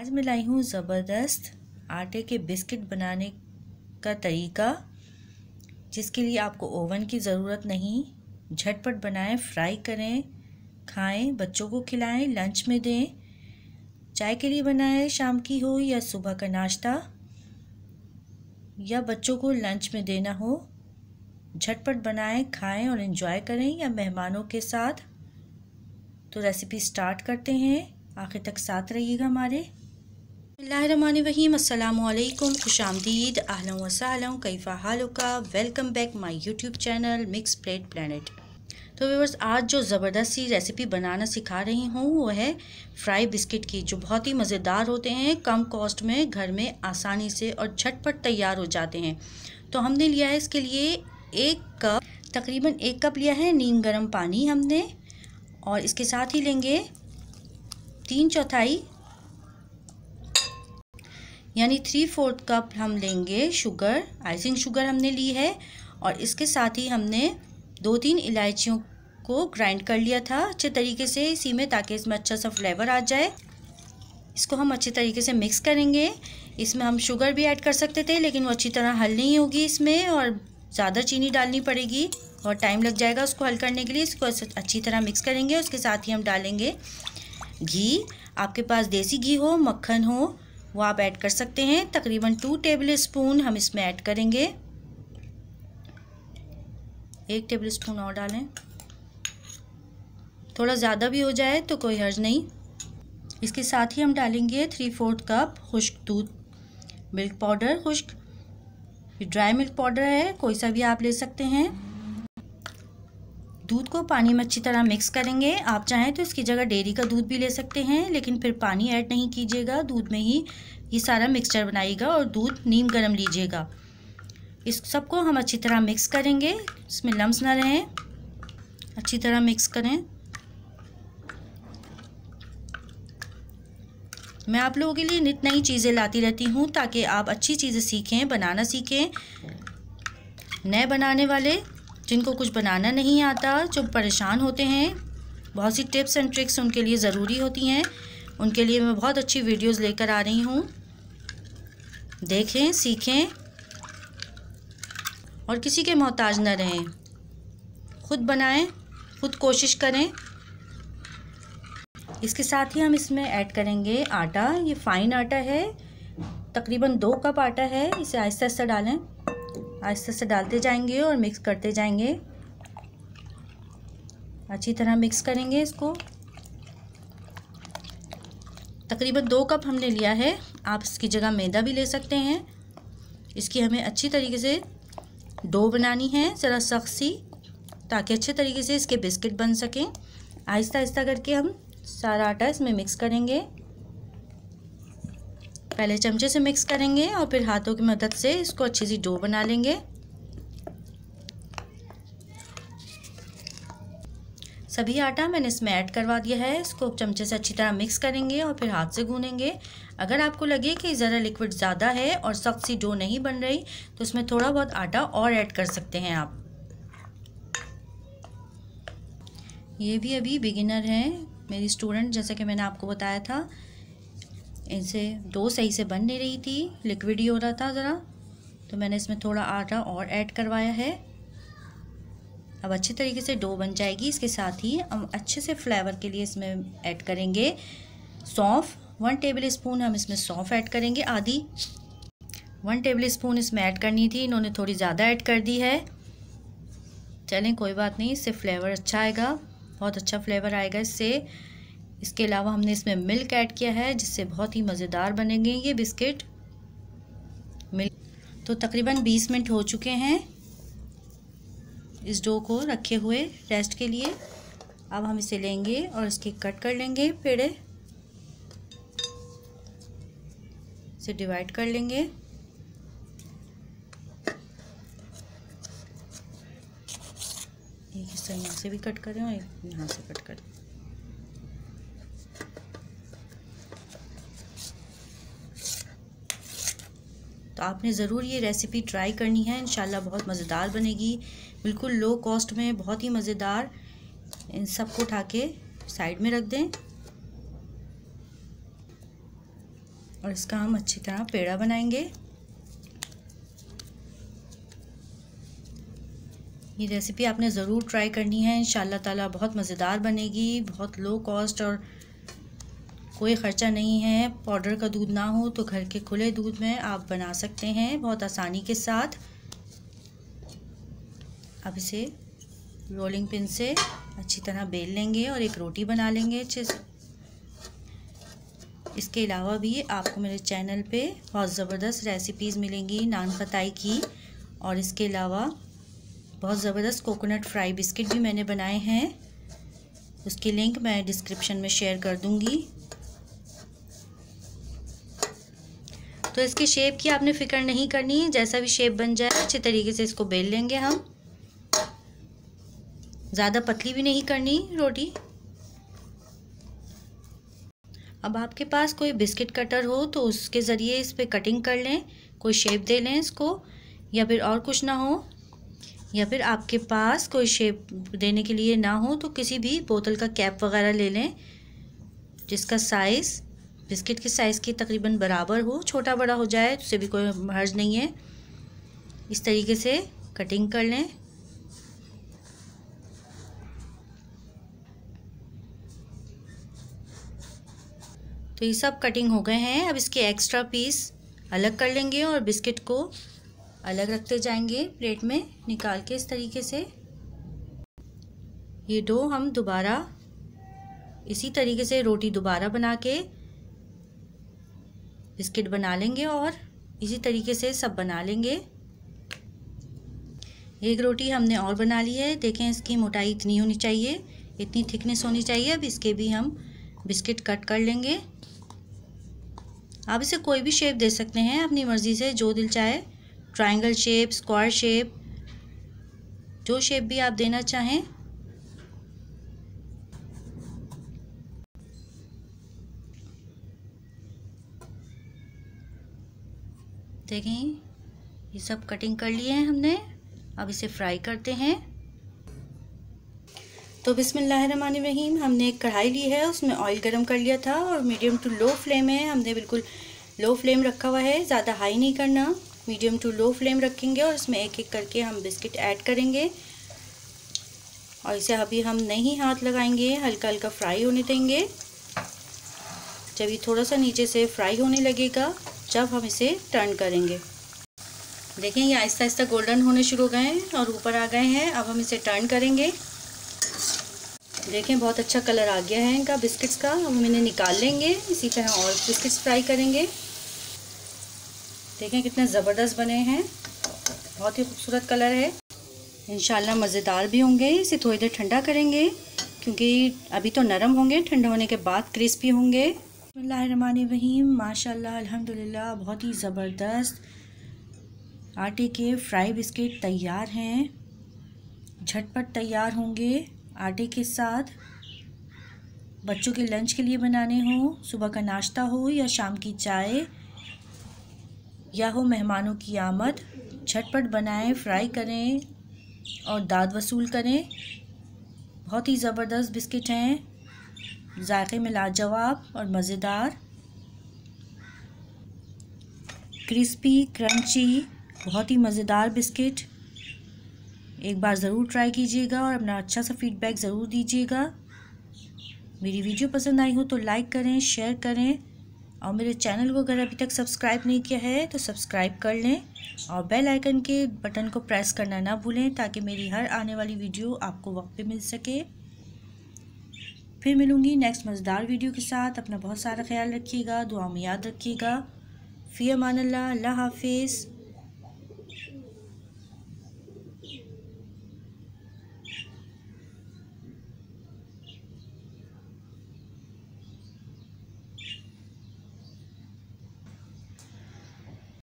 आज मैं लाई हूँ ज़बरदस्त आटे के बिस्किट बनाने का तरीका जिसके लिए आपको ओवन की ज़रूरत नहीं झटपट बनाएं फ्राई करें खाएं बच्चों को खिलाएं लंच में दें चाय के लिए बनाएं शाम की हो या सुबह का नाश्ता या बच्चों को लंच में देना हो झटपट बनाएं खाएं और इन्जॉय करें या मेहमानों के साथ तो रेसिपी स्टार्ट करते हैं आखिर तक साथ रहिएगा हमारे अल्लाम खुश आमदीद आहलम वसलम कैफ़ा हाल का welcome back my YouTube channel mix plate प्लानट तो व्यवर्स आज जो ज़बरदस्त सी रेसिपी बनाना सिखा रही हूँ वो है फ्राई बिस्किट की जो बहुत ही मज़ेदार होते हैं कम कॉस्ट में घर में आसानी से और झटपट तैयार हो जाते हैं तो हमने लिया है इसके लिए एक कप तकरीबन एक कप लिया है नीम गर्म पानी हमने और इसके साथ ही लेंगे तीन चौथाई यानी थ्री फोर्थ कप हम लेंगे शुगर आइसिंग शुगर हमने ली है और इसके साथ ही हमने दो तीन इलायचियों को ग्राइंड कर लिया था अच्छे तरीके से इसी में ताकि इसमें अच्छा सा फ्लेवर आ जाए इसको हम अच्छे तरीके से मिक्स करेंगे इसमें हम शुगर भी ऐड कर सकते थे लेकिन वो अच्छी तरह हल नहीं होगी इसमें और ज़्यादा चीनी डालनी पड़ेगी और टाइम लग जाएगा उसको हल करने के लिए इसको अच्छी तरह मिक्स करेंगे उसके साथ ही हम डालेंगे घी आपके पास देसी घी हो मक्खन हो वो आप ऐड कर सकते हैं तकरीबन टू टेबल स्पून हम इसमें ऐड करेंगे एक टेबल स्पून और डालें थोड़ा ज़्यादा भी हो जाए तो कोई हर्ज नहीं इसके साथ ही हम डालेंगे थ्री फोर्थ कप खुश्क दूध मिल्क पाउडर खुश्क ड्राई मिल्क पाउडर है कोई सा भी आप ले सकते हैं दूध को पानी में अच्छी तरह मिक्स करेंगे आप चाहें तो इसकी जगह डेयरी का दूध भी ले सकते हैं लेकिन फिर पानी ऐड नहीं कीजिएगा दूध में ही ये सारा मिक्सचर बनाइएगा और दूध नीम गर्म लीजिएगा इस सबको हम अच्छी तरह मिक्स करेंगे इसमें लम्स ना रहें अच्छी तरह मिक्स करें मैं आप लोगों के लिए नित नई चीज़ें लाती रहती हूँ ताकि आप अच्छी चीज़ें सीखें बनाना सीखें नए बनाने वाले जिनको कुछ बनाना नहीं आता जो परेशान होते हैं बहुत सी टिप्स एंड ट्रिक्स उनके लिए ज़रूरी होती हैं उनके लिए मैं बहुत अच्छी वीडियोस लेकर आ रही हूँ देखें सीखें और किसी के मोहताज न रहें खुद बनाएं खुद कोशिश करें इसके साथ ही हम इसमें ऐड करेंगे आटा ये फ़ाइन आटा है तकरीबन दो कप आटा है इसे आहिस्ता आहिस्ता डालें आहिस्ते से डालते जाएंगे और मिक्स करते जाएंगे अच्छी तरह मिक्स करेंगे इसको तकरीबन दो कप हमने लिया है आप इसकी जगह मैदा भी ले सकते हैं इसकी हमें अच्छी तरीके से डो बनानी है ज़रा सख्त सी ताकि अच्छे तरीके से इसके बिस्किट बन सकें आहिस्ता आहिस्ता करके हम सारा आटा इसमें मिक्स करेंगे पहले चमचे से मिक्स करेंगे और फिर हाथों की मदद से इसको अच्छी सी डो बना लेंगे सभी आटा मैंने इसमें ऐड करवा दिया है इसको चमचे से अच्छी तरह मिक्स करेंगे और फिर हाथ से गूनेंगे अगर आपको लगे कि ज़रा लिक्विड ज़्यादा है और सख्त सी डो नहीं बन रही तो इसमें थोड़ा बहुत आटा और ऐड कर सकते हैं आप ये भी अभी बिगिनर हैं मेरी स्टूडेंट जैसा कि मैंने आपको बताया था इनसे दो सही से बन नहीं रही थी लिक्विड ही हो रहा था ज़रा तो मैंने इसमें थोड़ा आटा और ऐड करवाया है अब अच्छे तरीके से डो बन जाएगी इसके साथ ही हम अच्छे से फ्लेवर के लिए इसमें ऐड करेंगे सौंफ वन टेबल स्पून हम इसमें सौंफ ऐड करेंगे आधी वन टेबल स्पून इसमें ऐड करनी थी इन्होंने थोड़ी ज़्यादा ऐड कर दी है चलें कोई बात नहीं इससे फ्लेवर अच्छा आएगा बहुत अच्छा फ्लेवर आएगा इससे इसके अलावा हमने इसमें मिल्क ऐड किया है जिससे बहुत ही मज़ेदार बनेंगे ये बिस्किट मिल्क तो तकरीबन 20 मिनट हो चुके हैं इस डो को रखे हुए रेस्ट के लिए अब हम इसे लेंगे और इसके कट कर लेंगे पेड़े इसे डिवाइड कर लेंगे एक हिस्सा यहाँ से भी कट करें और एक यहाँ से कट करें तो आपने ज़रूर ये रेसिपी ट्राई करनी है इन बहुत मज़ेदार बनेगी बिल्कुल लो कॉस्ट में बहुत ही मज़ेदार इन सबको उठा के साइड में रख दें और इसका हम अच्छी तरह पेड़ा बनाएंगे ये रेसिपी आपने ज़रूर ट्राई करनी है इन ताला बहुत मज़ेदार बनेगी बहुत लो कॉस्ट और कोई ख़र्चा नहीं है पाउडर का दूध ना हो तो घर के खुले दूध में आप बना सकते हैं बहुत आसानी के साथ अब इसे रोलिंग पिन से अच्छी तरह बेल लेंगे और एक रोटी बना लेंगे अच्छे से इसके अलावा भी आपको मेरे चैनल पे बहुत ज़बरदस्त रेसिपीज़ मिलेंगी नान खताई की और इसके अलावा बहुत ज़बरदस्त कोकोनट फ्राई बिस्किट भी मैंने बनाए हैं उसकी लिंक मैं डिस्क्रिप्शन में शेयर कर दूँगी तो इसकी शेप की आपने फ़िक्र नहीं करनी है जैसा भी शेप बन जाए अच्छे तरीके से इसको बेल लेंगे हम ज़्यादा पतली भी नहीं करनी रोटी अब आपके पास कोई बिस्किट कटर हो तो उसके ज़रिए इस पर कटिंग कर लें कोई शेप दे लें इसको या फिर और कुछ ना हो या फिर आपके पास कोई शेप देने के लिए ना हो तो किसी भी बोतल का कैप वगैरह ले लें जिसका साइज़ बिस्किट की साइज़ के तकरीबन बराबर हो छोटा बड़ा हो जाए उससे भी कोई हर्ज नहीं है इस तरीके से कटिंग कर लें तो ये सब कटिंग हो गए हैं अब इसके एक्स्ट्रा पीस अलग कर लेंगे और बिस्किट को अलग रखते जाएंगे प्लेट में निकाल के इस तरीके से ये डो हम दोबारा इसी तरीके से रोटी दोबारा बना के बिस्किट बना लेंगे और इसी तरीके से सब बना लेंगे एक रोटी हमने और बना ली है देखें इसकी मोटाई इतनी होनी चाहिए इतनी थिकनेस होनी चाहिए अब इसके भी हम बिस्किट कट कर लेंगे आप इसे कोई भी शेप दे सकते हैं अपनी मर्ज़ी से जो दिल चाहे ट्रायंगल शेप स्क्वायर शेप जो शेप भी आप देना चाहें देखें ये सब कटिंग कर लिए हैं हमने अब इसे फ्राई करते हैं तो बिसमीम हमने एक कढ़ाई ली है उसमें ऑयल गर्म कर लिया था और मीडियम टू लो फ्लेम है हमने बिल्कुल लो फ्लेम रखा हुआ है ज़्यादा हाई नहीं करना मीडियम टू लो फ्लेम रखेंगे और इसमें एक एक करके हम बिस्किट ऐड करेंगे और इसे अभी हम नहीं हाथ लगाएंगे हल्का हल्का फ्राई होने देंगे जब ये थोड़ा सा नीचे से फ्राई होने लगेगा जब हम इसे टर्न करेंगे देखें ये आहिस्ता आहिस्ता गोल्डन होने शुरू हो गए हैं और ऊपर आ गए हैं अब हम इसे टर्न करेंगे देखें बहुत अच्छा कलर आ गया है इनका बिस्किट्स का अब हम इन्हें निकाल लेंगे इसी तरह और बिस्किट्स फ्राई करेंगे देखें कितने ज़बरदस्त बने हैं बहुत ही खूबसूरत कलर है इन मज़ेदार भी होंगे इसे थोड़ी देर ठंडा करेंगे क्योंकि अभी तो नरम होंगे ठंडा होने के बाद क्रिस्पी होंगे बसमीम माशा अल्हम्दुलिल्लाह बहुत ही ज़बरदस्त आटे के फ्राई बिस्किट तैयार हैं झटपट तैयार होंगे आटे के साथ बच्चों के लंच के लिए बनाने हो सुबह का नाश्ता हो या शाम की चाय या हो मेहमानों की आमद झटपट बनाएं फ्राई करें और दाद वसूल करें बहुत ही ज़बरदस्त बिस्किट हैं जायके में लाजवाब और मज़ेदार क्रिस्पी क्रंची बहुत ही मज़ेदार बिस्किट एक बार ज़रूर ट्राई कीजिएगा और अपना अच्छा सा फीडबैक ज़रूर दीजिएगा मेरी वीडियो पसंद आई हो तो लाइक करें शेयर करें और मेरे चैनल को अगर अभी तक सब्सक्राइब नहीं किया है तो सब्सक्राइब कर लें और बेल आइकन के बटन को प्रेस करना ना भूलें ताकि मेरी हर आने वाली वीडियो आपको वक्त पे मिल सके फिर मिलूँगी नेक्स्ट मज़ेदार वीडियो के साथ अपना बहुत सारा ख्याल रखिएगा दुआ में याद रखिएगा फ़ी मान अल्लाह हाफिज़